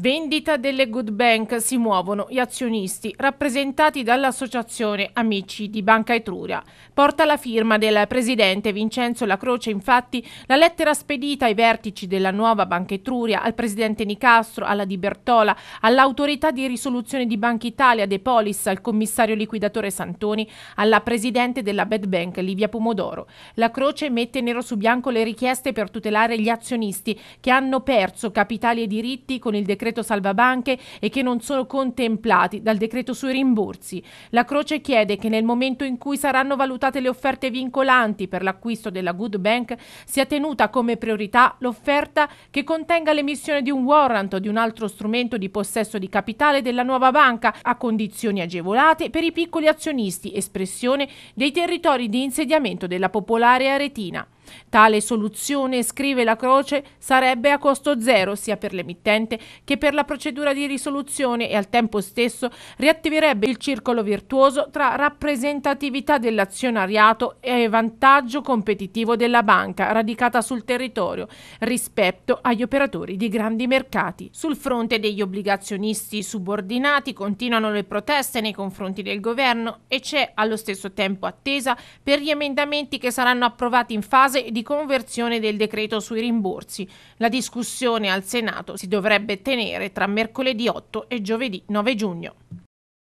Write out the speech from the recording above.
Vendita delle good bank si muovono gli azionisti rappresentati dall'associazione Amici di Banca Etruria. Porta la firma del presidente Vincenzo Lacroce infatti la lettera spedita ai vertici della nuova Banca Etruria, al presidente Nicastro, alla Di Bertola, all'autorità di risoluzione di Banca Italia De Polis, al commissario liquidatore Santoni, alla presidente della Bad Bank Livia Pomodoro. Lacroce mette nero su bianco le richieste per tutelare gli azionisti che hanno perso capitali e diritti con il decreto decreto salvabanche e che non sono contemplati dal decreto sui rimborsi. La Croce chiede che nel momento in cui saranno valutate le offerte vincolanti per l'acquisto della Good Bank sia tenuta come priorità l'offerta che contenga l'emissione di un warrant o di un altro strumento di possesso di capitale della nuova banca a condizioni agevolate per i piccoli azionisti, espressione dei territori di insediamento della popolare aretina. Tale soluzione, scrive la Croce, sarebbe a costo zero sia per l'emittente che per la procedura di risoluzione e al tempo stesso riattiverebbe il circolo virtuoso tra rappresentatività dell'azionariato e vantaggio competitivo della banca radicata sul territorio rispetto agli operatori di grandi mercati. Sul fronte degli obbligazionisti subordinati continuano le proteste nei confronti del governo e c'è allo stesso tempo attesa per gli emendamenti che saranno approvati in fase fase di conversione del decreto sui rimborsi. La discussione al Senato si dovrebbe tenere tra mercoledì 8 e giovedì 9 giugno.